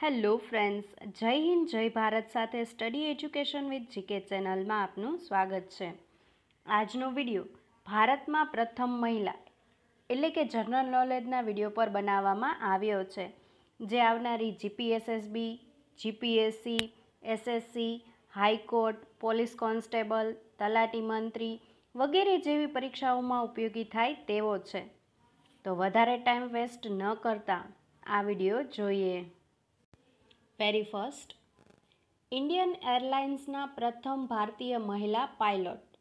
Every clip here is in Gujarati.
હેલો ફ્રેન્ડ્સ જય હિન્દ જય ભારત સાથે સ્ટડી એજ્યુકેશન વિથ જીકે ચેનલમાં આપનું સ્વાગત છે આજનો વિડીયો ભારતમાં પ્રથમ મહિલા એટલે કે જનરલ નોલેજના વિડીયો પર બનાવવામાં આવ્યો છે જે આવનારી GPSSB GPSC SSC high court police constable તલાટી મંત્રી વગેરે જેવી પરીક્ષાઓમાં ઉપયોગી થાય તેવો છે તો વધારે ટાઈમ વેસ્ટ ન કરતા આ વિડીયો જોઈએ વેરી ફર્સ્ટ ઇન્ડિયન એરલાઇન્સના પ્રથમ ભારતીય મહિલા પાયલોટ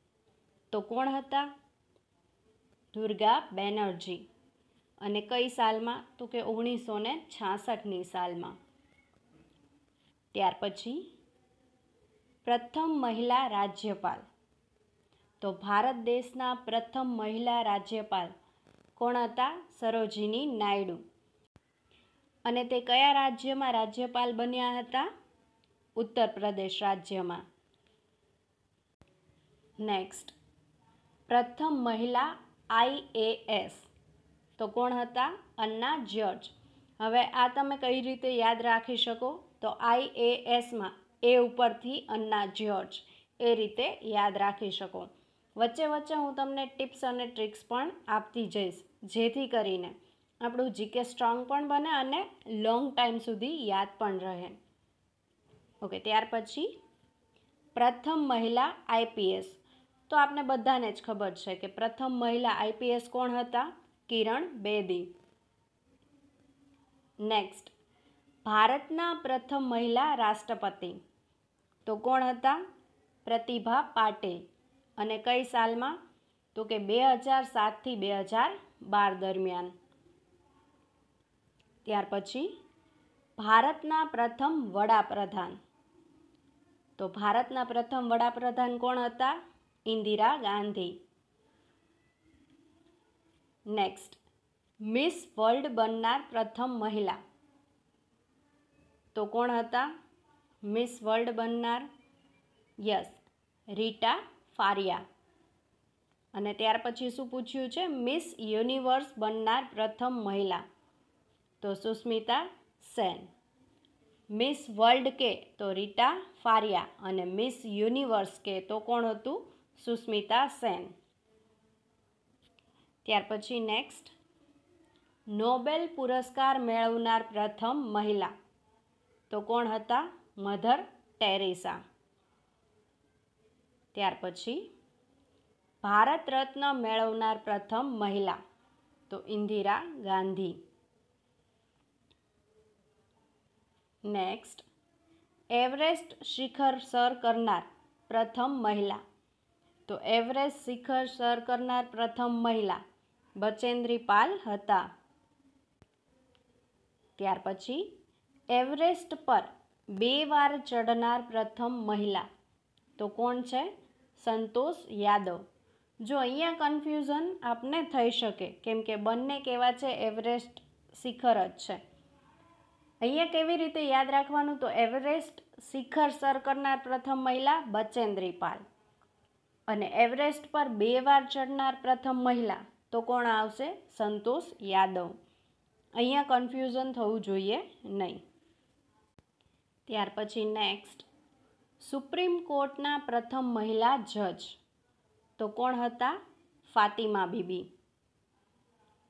તો કોણ હતા દુર્ગા બેનર્જી અને કઈ સાલમાં તો કે ઓગણીસો ને છાસઠની સાલમાં ત્યાર પછી પ્રથમ મહિલા રાજ્યપાલ તો ભારત દેશના પ્રથમ મહિલા રાજ્યપાલ કોણ હતા સરોજીની નાયડુ અને તે કયા રાજ્યમાં રાજ્યપાલ બન્યા હતા ઉત્તર પ્રદેશ રાજ્યમાં નેક્સ્ટ પ્રથમ મહિલા આઈએએસ તો કોણ હતા અન્ના જ્યોર્જ હવે આ તમે કઈ રીતે યાદ રાખી શકો તો આઈએએસમાં એ ઉપરથી અન્ના જ્યોર્જ એ રીતે યાદ રાખી શકો વચ્ચે વચ્ચે હું તમને ટિપ્સ અને ટ્રિક્સ પણ આપતી જઈશ જેથી કરીને આપણું જીકે સ્ટ્રોંગ પણ બને અને લોંગ ટાઈમ સુધી યાદ પણ રહે ઓકે ત્યાર પછી પ્રથમ મહિલા આઈપીએસ તો આપણે બધાને જ ખબર છે કે પ્રથમ મહિલા આઈપીએસ કોણ હતા કિરણ બેદી નેક્સ્ટ ભારતના પ્રથમ મહિલા રાષ્ટ્રપતિ તો કોણ હતા પ્રતિભા પાટેલ અને કઈ સાલમાં તો કે બે હજાર સાતથી બે હજાર બાર દરમિયાન ત્યાર પછી ભારતના પ્રથમ વડાપ્રધાન તો ભારતના પ્રથમ વડાપ્રધાન કોણ હતા Indira Gandhi next Miss World બનનાર પ્રથમ મહિલા તો કોણ હતા મિસ વર્લ્ડ બનનાર યસ રીટા ફારિયા અને ત્યાર પછી શું પૂછ્યું છે મિસ યુનિવર્સ બનનાર પ્રથમ મહિલા તો સુસ્મિતા સેન મિસ વર્લ્ડ કે તો રીટા ફારિયા અને મિસ યુનિવર્સ કે તો કોણ હતું સુસ્મિતા સેન ત્યાર પછી નેક્સ્ટ નોબેલ પુરસ્કાર મેળવનાર પ્રથમ મહિલા તો કોણ હતા મધર ટેરેસા ત્યાર પછી ભારત રત્ન મેળવનાર પ્રથમ મહિલા તો ઇન્દિરા ગાંધી નેક્સ્ટ એવરેસ્ટ શિખર સર કરનાર પ્રથમ મહિલા તો એવરેસ્ટ શિખર સર કરનાર પ્રથમ મહિલા બચેન્દ્રી પાલ હતા ત્યાર પછી એવરેસ્ટ પર બે વાર ચડનાર પ્રથમ મહિલા તો કોણ છે સંતોષ યાદવ જો અહીંયા કન્ફ્યુઝન આપને થઈ શકે કેમ કે બંને કેવા છે એવરેસ્ટ શિખર જ છે અહીંયા કેવી રીતે યાદ રાખવાનું તો એવરેસ્ટ શિખર સર કરનાર પ્રથમ મહિલા બચેન્દ્રી પાલ અને એવરેસ્ટ પર બે વાર ચડનાર પ્રથમ મહિલા તો કોણ આવશે સંતોષ યાદવ અહીંયા કન્ફ્યુઝન થવું જોઈએ નહીં ત્યાર પછી નેક્સ્ટ સુપ્રીમ કોર્ટના પ્રથમ મહિલા જજ તો કોણ હતા ફાતિમા બીબી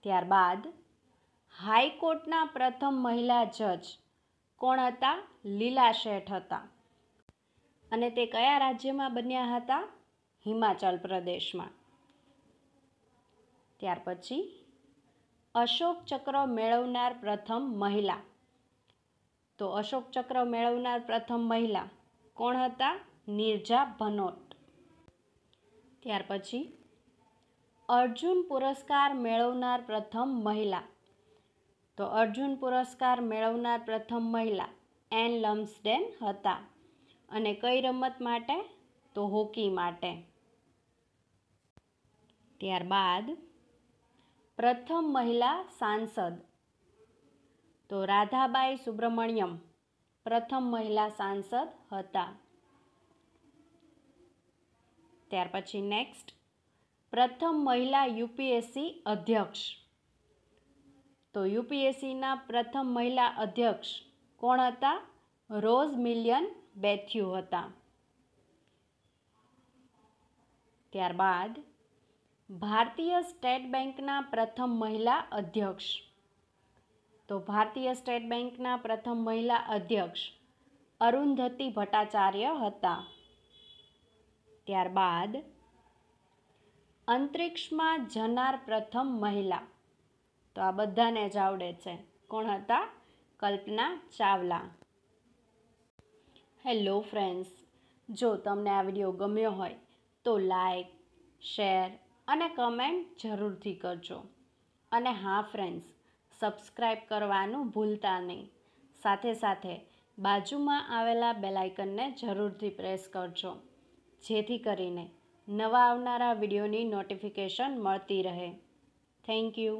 ત્યારબાદ હાઈકોર્ટના પ્રથમ મહિલા જજ કોણ હતા લીલા શેઠ હતા અને તે કયા રાજ્યમાં બન્યા હતા હિમાચલ પ્રદેશમાં ત્યાર પછી અશોક ચક્ર મેળવનાર પ્રથમ મહિલા તો અશોક ચક્ર મેળવનાર પ્રથમ મહિલા કોણ હતા નિર્જા ભનોટ ત્યાર પછી અર્જુન પુરસ્કાર મેળવનાર પ્રથમ મહિલા તો અર્જુન પુરસ્કાર મેળવનાર પ્રથમ મહિલા એન લમ્સડેન હતા અને કઈ રમત માટે તો હોકી માટે ત્યારબાદ પ્રથમ મહિલા સાંસદ તો રાધાબાઈ સુબ્રમણ્યમ પ્રથમ મહિલા સાંસદ હતા ત્યાર પછી નેક્સ્ટ પ્રથમ મહિલા યુપીએસસી અધ્યક્ષ તો યુપીએસસીના પ્રથમ મહિલા અધ્યક્ષ કોણ હતા રોઝ મિલિયન બેથ્યુ હતા ત્યારબાદ ભારતીય સ્ટેટ બેંકના પ્રથમ મહિલા અધ્યક્ષ તો ભારતીય સ્ટેટ બેંકના પ્રથમ મહિલા અધ્યક્ષ અરુંધતી ભટ્ટાચાર્ય હતા ત્યારબાદ અંતરિક્ષમાં જનાર પ્રથમ મહિલા તો આ બધાને જ આવડે છે કોણ હતા કલ્પના ચાવલા હેલો ફ્રેન્ડ્સ જો તમને આ વિડીયો ગમ્યો હોય તો લાઈક શેર અને કમેન્ટ જરૂરથી કરજો અને હા ફ્રેન્ડ્સ સબસ્ક્રાઈબ કરવાનું ભૂલતા નહીં સાથે સાથે બાજુમાં આવેલા બેલાઇકનને જરૂરથી પ્રેસ કરજો જેથી કરીને નવા આવનારા વિડીયોની નોટિફિકેશન મળતી રહે થેન્ક યુ